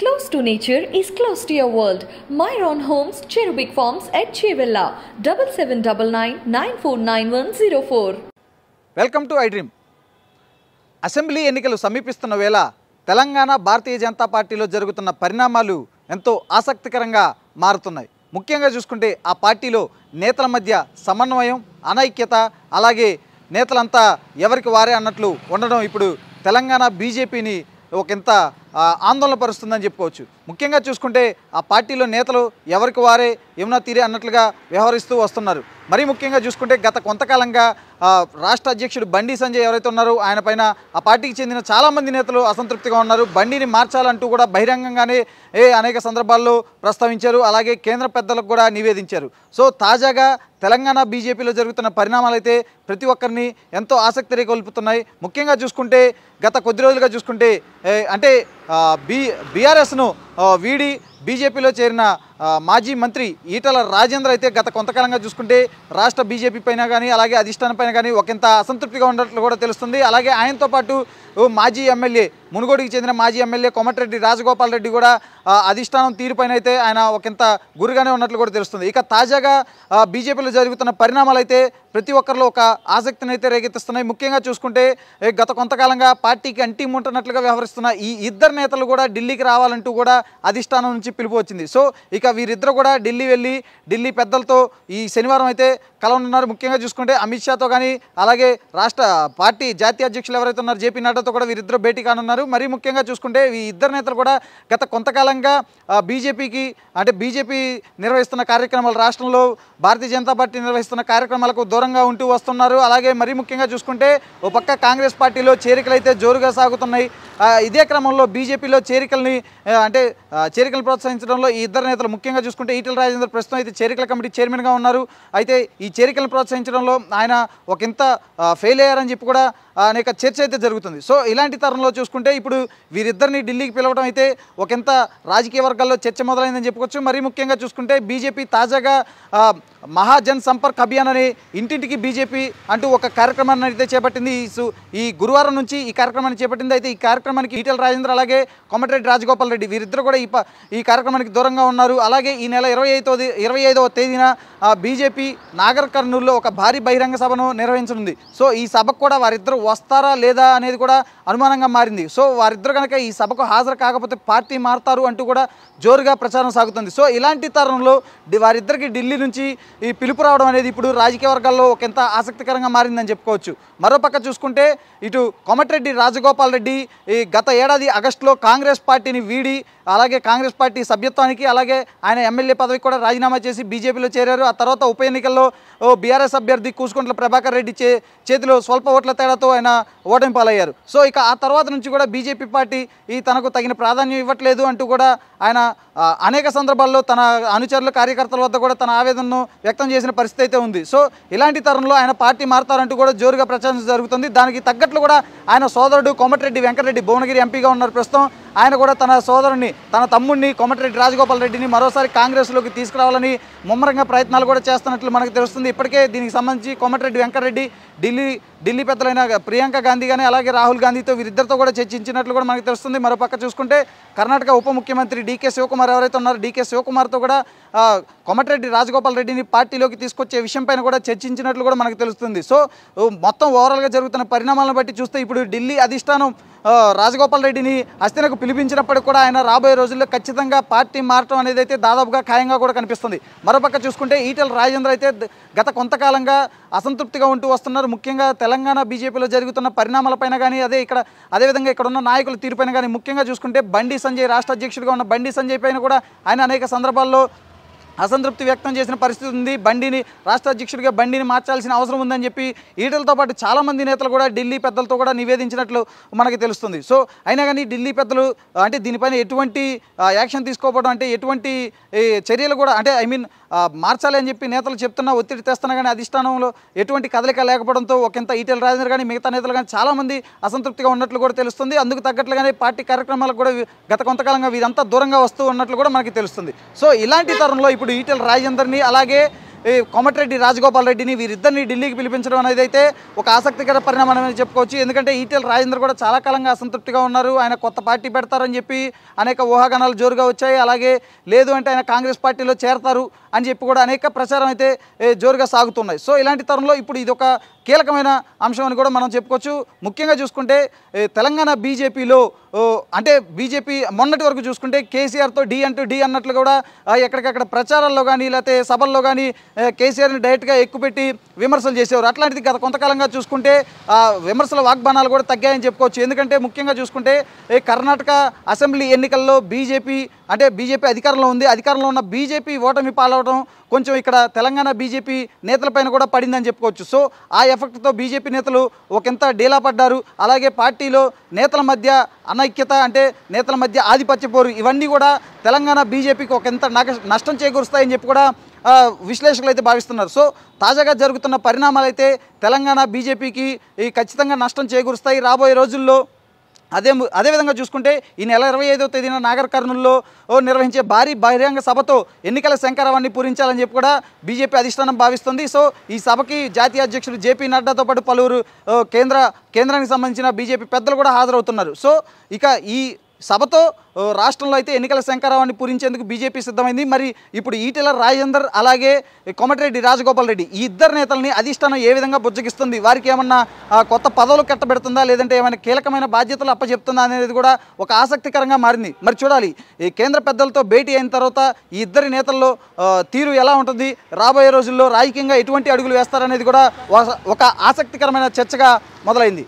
Close to nature is close to your world. Myron Homes, Cherubic Farms at Chevilla, 7799949104. Welcome to iDream assembly ఎన్నికలు సమీపిస్తున్న వేళ తెలంగాణ భారతీయ జనతా పార్టీలో జరుగుతున్న పరిణామాలు ఎంతో ఆసక్తికరంగా మారుతున్నాయి ముఖ్యంగా చూసుకుంటే ఆ పార్టీలో నేతల మధ్య సమన్వయం అనైక్యత అలాగే నేతలంతా ఎవరికి వారే అన్నట్లు ఉండడం ఇప్పుడు తెలంగాణ బీజేపీని ఒక ఇంత ఆందోళన పరుస్తుందని చెప్పుకోవచ్చు ముఖ్యంగా చూసుకుంటే ఆ పార్టీలో నేతలు ఎవరికి వారే ఏమన్నా తీరే అన్నట్లుగా వ్యవహరిస్తూ వస్తున్నారు మరీ ముఖ్యంగా చూసుకుంటే గత కొంతకాలంగా రాష్ట్ర అధ్యక్షుడు బండి సంజయ్ ఎవరైతే ఉన్నారో ఆయన పైన ఆ పార్టీకి చెందిన చాలామంది నేతలు అసంతృప్తిగా ఉన్నారు బండిని మార్చాలంటూ కూడా బహిరంగంగానే ఏ అనేక సందర్భాల్లో ప్రస్తావించారు అలాగే కేంద్ర పెద్దలకు కూడా నివేదించారు సో తాజాగా తెలంగాణ బీజేపీలో జరుగుతున్న పరిణామాలు అయితే ప్రతి ఒక్కరిని ఎంతో ఆసక్తి రేకొల్పుతున్నాయి ముఖ్యంగా చూసుకుంటే గత కొద్ది రోజులుగా చూసుకుంటే అంటే బీ బీఆర్ఎస్ను వీడి బీజేపీలో చేరిన మాజీ మంత్రి ఈటల రాజేంద్ర అయితే గత కొంతకాలంగా చూసుకుంటే రాష్ట్ర బీజేపీ పైన కానీ అలాగే అధిష్టానం పైన కానీ ఒకంత అసంతృప్తిగా ఉన్నట్లు కూడా తెలుస్తుంది అలాగే ఆయనతో పాటు మాజీ ఎమ్మెల్యే మునుగోడికి చెందిన మాజీ ఎమ్మెల్యే కొమటిరెడ్డి రాజగోపాల్ రెడ్డి కూడా అధిష్టానం తీరుపైన అయితే ఆయన ఒకంత గురుగానే ఉన్నట్లు కూడా తెలుస్తుంది ఇక తాజాగా బీజేపీలో జరుగుతున్న పరిణామాలు అయితే ప్రతి ఒక్కరిలో ఒక ఆసక్తిని అయితే రేకెత్తిస్తున్నాయి ముఖ్యంగా చూసుకుంటే గత కొంతకాలంగా పార్టీకి అంటీ ఉంటున్నట్లుగా వ్యవహరిస్తున్న ఈ ఇద్దరు నేతలు కూడా ఢిల్లీకి రావాలంటూ కూడా అధిష్టానం నుంచి పిలుపు వచ్చింది సో ఇక ఇక వీరిద్దరు కూడా ఢిల్లీ వెళ్ళి ఢిల్లీ పెద్దలతో ఈ శనివారం అయితే కలవనున్నారు ముఖ్యంగా చూసుకుంటే అమిత్ షాతో కానీ అలాగే రాష్ట్ర పార్టీ జాతీయ అధ్యక్షులు ఎవరైతే ఉన్నారు జేపీ నడ్డాతో కూడా వీరిద్దరు భేటీ కానున్నారు మరీ ముఖ్యంగా చూసుకుంటే ఈ ఇద్దరు నేతలు కూడా గత కొంతకాలంగా బీజేపీకి అంటే బీజేపీ నిర్వహిస్తున్న కార్యక్రమాలు రాష్ట్రంలో భారతీయ జనతా పార్టీ నిర్వహిస్తున్న కార్యక్రమాలకు దూరంగా ఉంటూ వస్తున్నారు అలాగే మరీ ముఖ్యంగా చూసుకుంటే ఓ పక్క కాంగ్రెస్ పార్టీలో చేరికలు అయితే జోరుగా సాగుతున్నాయి ఇదే క్రమంలో బీజేపీలో చేరికల్ని అంటే చేరికలు ప్రోత్సహించడంలో ఈ ఇద్దరు నేతలు ముఖ్యంగా చూసుకుంటే ఈటల రాజేందర్ ప్రస్తుతం అయితే చేరికల కమిటీ చైర్మన్గా ఉన్నారు అయితే ఈ చేరికలను ప్రోత్సహించడంలో ఆయన ఒక ఇంత ఫెయిల్ అయ్యారని చెప్పి కూడా అనేక చర్చ అయితే జరుగుతుంది సో ఇలాంటి తరంలో చూసుకుంటే ఇప్పుడు వీరిద్దరిని ఢిల్లీకి పిలవడం అయితే ఒకంత రాజకీయ వర్గాల్లో చర్చ మొదలైందని చెప్పుకోవచ్చు మరీ ముఖ్యంగా చూసుకుంటే బీజేపీ తాజాగా మహాజన్ సంపర్క్ అభియాన్ అనే ఇంటింటికి బీజేపీ అంటూ ఒక కార్యక్రమాన్ని అయితే చేపట్టింది ఈ గురువారం నుంచి ఈ కార్యక్రమాన్ని చేపట్టింది అయితే ఈ కార్యక్రమం కార్యక్రమానికి ఈటెల రాజేంద్ర అలాగే కొమటిరెడ్డి రాజగోపాల్ రెడ్డి వీరిద్దరు కూడా ఈ ఈ కార్యక్రమానికి దూరంగా ఉన్నారు అలాగే ఈ నెల ఇరవై ఐదో ఇరవై ఐదవ తేదీన బీజేపీ నాగర్ కర్నూలులో ఒక భారీ బహిరంగ సభను నిర్వహించనుంది సో ఈ సభకు కూడా వారిద్దరు వస్తారా లేదా అనేది కూడా అనుమానంగా మారింది సో వారిద్దరు కనుక ఈ సభకు హాజరు కాకపోతే పార్టీ మారుతారు అంటూ కూడా జోరుగా ప్రచారం సాగుతుంది సో ఇలాంటి తరుణంలో వారిద్దరికి ఢిల్లీ నుంచి ఈ పిలుపు రావడం అనేది ఇప్పుడు రాజకీయ వర్గాల్లో ఒకంత ఆసక్తికరంగా మారిందని చెప్పుకోవచ్చు మరోపక్క చూసుకుంటే ఇటు కోమటిరెడ్డి రాజగోపాల్ రెడ్డి ఈ గత ఏడాది ఆగస్టులో కాంగ్రెస్ పార్టీని వీడి అలాగే కాంగ్రెస్ పార్టీ సభ్యత్వానికి అలాగే ఆయన ఎమ్మెల్యే పదవికి కూడా రాజీనామా చేసి బీజేపీలో చేరారు ఆ తర్వాత ఉప ఎన్నికల్లో బీఆర్ఎస్ అభ్యర్థి కూసుకుంట్ల ప్రభాకర్ రెడ్డి చేతిలో స్వల్ప ఓట్ల తేడాతో ఆయన ఓటమి పాలయ్యారు సో ఇక ఆ తర్వాత నుంచి కూడా బీజేపీ పార్టీ ఈ తనకు తగిన ప్రాధాన్యం ఇవ్వట్లేదు అంటూ కూడా ఆయన అనేక సందర్భాల్లో తన అనుచరులు కార్యకర్తల వద్ద కూడా తన ఆవేదనను వ్యక్తం చేసిన పరిస్థితి అయితే ఉంది సో ఇలాంటి తరంలో ఆయన పార్టీ మారుతారంటూ కూడా జోరుగా ప్రచారం జరుగుతుంది దానికి తగ్గట్లు కూడా ఆయన సోదరుడు కోమటిరెడ్డి వెంకటరెడ్డి భువనగిరి ఎంపీగా ఉన్నారు ప్రస్తుతం ఆయన కూడా తన సోదరుని తన తమ్ముడిని కొమటిరెడ్డి రాజగోపాల్ రెడ్డిని మరోసారి కాంగ్రెస్లోకి తీసుకురావాలని ముమ్మరంగా ప్రయత్నాలు కూడా చేస్తున్నట్లు మనకు తెలుస్తుంది ఇప్పటికే దీనికి సంబంధించి కొమటిరెడ్డి వెంకటరెడ్డి ఢిల్లీ ఢిల్లీ పెద్దలైన ప్రియాంక గాంధీ కానీ అలాగే రాహుల్ గాంధీతో వీరిద్దరితో కూడా చర్చించినట్లు కూడా మనకు తెలుస్తుంది మరోపక్క చూసుకుంటే కర్ణాటక ఉప ముఖ్యమంత్రి డీకే శివకుమార్ ఎవరైతే ఉన్నారో డీకే శివకుమార్తో కూడా కొమటిరెడ్డి రాజగోపాల్ రెడ్డిని పార్టీలోకి తీసుకొచ్చే విషయంపైన కూడా చర్చించినట్లు కూడా మనకు తెలుస్తుంది సో మొత్తం ఓవరాల్గా జరుగుతున్న పరిణామాలను బట్టి చూస్తే ఇప్పుడు ఢిల్లీ అధిష్టానం రాజగోపాల్ రెడ్డిని హస్తినకు పిలిపించినప్పటికీ కూడా ఆయన రాబోయే రోజుల్లో ఖచ్చితంగా పార్టీ మారటం అనేది అయితే దాదాపుగా ఖాయంగా కూడా కనిపిస్తుంది మరోపక్క చూసుకుంటే ఈటెల రాజేంద్ర అయితే గత కొంతకాలంగా అసంతృప్తిగా ఉంటూ వస్తున్నారు ముఖ్యంగా తెలంగాణ బీజేపీలో జరుగుతున్న పరిణామాలపైన కానీ అదే ఇక్కడ అదేవిధంగా ఇక్కడ ఉన్న నాయకుల తీరుపైన కానీ ముఖ్యంగా చూసుకుంటే బండి సంజయ్ రాష్ట్ర అధ్యక్షుడిగా ఉన్న బండి సంజయ్ పైన కూడా ఆయన అనేక సందర్భాల్లో అసంతృప్తి వ్యక్తం చేసిన పరిస్థితి ఉంది బండిని రాష్ట్ర అధ్యక్షుడిగా బండిని మార్చాల్సిన అవసరం ఉందని చెప్పి ఈటలతో పాటు చాలామంది నేతలు కూడా ఢిల్లీ పెద్దలతో కూడా నివేదించినట్లు మనకి తెలుస్తుంది సో అయినా కానీ ఢిల్లీ పెద్దలు అంటే దీనిపైన ఎటువంటి యాక్షన్ తీసుకోకపోవడం అంటే ఎటువంటి చర్యలు కూడా అంటే ఐ మీన్ మార్చాలి అని చెప్పి నేతలు చెప్తున్నా ఒత్తిడి తెస్తున్నా కానీ అధిష్టానంలో ఎటువంటి కదలిక లేకపోవడంతో ఒకంత ఈటెల రాజేందర్ కానీ మిగతా నేతలు కానీ చాలామంది అసంతృప్తిగా ఉన్నట్లు కూడా తెలుస్తుంది అందుకు తగ్గట్లుగానే పార్టీ కార్యక్రమాలకు కూడా గత కొంతకాలంగా వీరంతా దూరంగా వస్తూ ఉన్నట్లు కూడా మనకి తెలుస్తుంది సో ఇలాంటి తరంలో ఇప్పుడు ఈటెల రాజేందర్ని అలాగే కోమటిరెడ్డి రాజగోపాల్ రెడ్డిని వీరిద్దరిని ఢిల్లీకి పిలిపించడం అనేది అయితే ఒక ఆసక్తికర పరిణామం అనేది చెప్పుకోవచ్చు ఎందుకంటే ఈటెల రాజేందర్ కూడా చాలా కాలంగా అసంతృప్తిగా ఉన్నారు ఆయన కొత్త పార్టీ పెడతారని చెప్పి అనేక ఊహాగణాలు జోరుగా వచ్చాయి అలాగే లేదు అంటే ఆయన కాంగ్రెస్ పార్టీలో చేరతారు అని చెప్పి కూడా అనేక ప్రచారం అయితే జోరుగా సాగుతున్నాయి సో ఇలాంటి తరంలో ఇప్పుడు ఇది ఒక కీలకమైన అంశం అని కూడా మనం చెప్పుకోవచ్చు ముఖ్యంగా చూసుకుంటే తెలంగాణ బీజేపీలో అంటే బీజేపీ మొన్నటి వరకు చూసుకుంటే కేసీఆర్తో డి అంటూ డి అన్నట్లు కూడా ఎక్కడికక్కడ ప్రచారాల్లో కానీ లేకపోతే సభల్లో కానీ కేసీఆర్ని డైరెక్ట్గా ఎక్కుపెట్టి విమర్శలు చేసేవారు అట్లాంటిది గత కొంతకాలంగా చూసుకుంటే విమర్శల వాగ్బానాలు కూడా తగ్గాయని చెప్పుకోవచ్చు ఎందుకంటే ముఖ్యంగా చూసుకుంటే కర్ణాటక అసెంబ్లీ ఎన్నికల్లో బీజేపీ అంటే బీజేపీ అధికారంలో ఉంది అధికారంలో ఉన్న బీజేపీ ఓటమి పాలవడం కొంచెం ఇక్కడ తెలంగాణ బీజేపీ నేతలపైన కూడా పడిందని చెప్పుకోవచ్చు సో ఆ ఎఫెక్ట్తో బీజేపీ నేతలు ఒకంత డీలా పడ్డారు అలాగే పార్టీలో నేతల మధ్య అనైక్యత అంటే నేతల మధ్య ఆధిపత్య పోరు ఇవన్నీ కూడా తెలంగాణ బీజేపీకి ఒకంత నష్టం చేకూరుస్తాయని చెప్పి కూడా విశ్లేషకులు అయితే భావిస్తున్నారు సో తాజాగా జరుగుతున్న పరిణామాలు అయితే తెలంగాణ బీజేపీకి ఖచ్చితంగా నష్టం చేకూరుస్తాయి రాబోయే రోజుల్లో అదే అదేవిధంగా చూసుకుంటే ఈ నెల ఇరవై ఐదవ తేదీన నాగర్ కర్నూల్లో నిర్వహించే భారీ బహిరంగ సభతో ఎన్నికల శంకరావాన్ని పూరించాలని చెప్పి కూడా బీజేపీ అధిష్టానం భావిస్తుంది సో ఈ సభకి జాతీయ అధ్యక్షుడు జేపీ నడ్డాతో పాటు పలువురు కేంద్ర కేంద్రానికి సంబంధించిన బీజేపీ పెద్దలు కూడా హాజరవుతున్నారు సో ఇక ఈ సభతో రాష్ట్రంలో అయితే ఎన్నికల శంకరావాన్ని పూరించేందుకు బీజేపీ సిద్ధమైంది మరి ఇప్పుడు ఈటెల రాజేందర్ అలాగే కోమటిరెడ్డి రాజగోపాల్ రెడ్డి ఈ ఇద్దరు నేతల్ని అధిష్టానం ఏ విధంగా బుజ్జగిస్తుంది వారికి ఏమన్నా కొత్త పదవులు కట్టబెడుతుందా లేదంటే ఏమైనా కీలకమైన బాధ్యతలు అప్పచెప్తుందా అనేది కూడా ఒక ఆసక్తికరంగా మారింది మరి చూడాలి ఈ కేంద్ర పెద్దలతో భేటీ అయిన తర్వాత ఈ ఇద్దరి నేతల్లో తీరు ఎలా ఉంటుంది రాబోయే రోజుల్లో రాజకీయంగా ఎటువంటి అడుగులు వేస్తారనేది కూడా ఒక ఆసక్తికరమైన చర్చగా మొదలైంది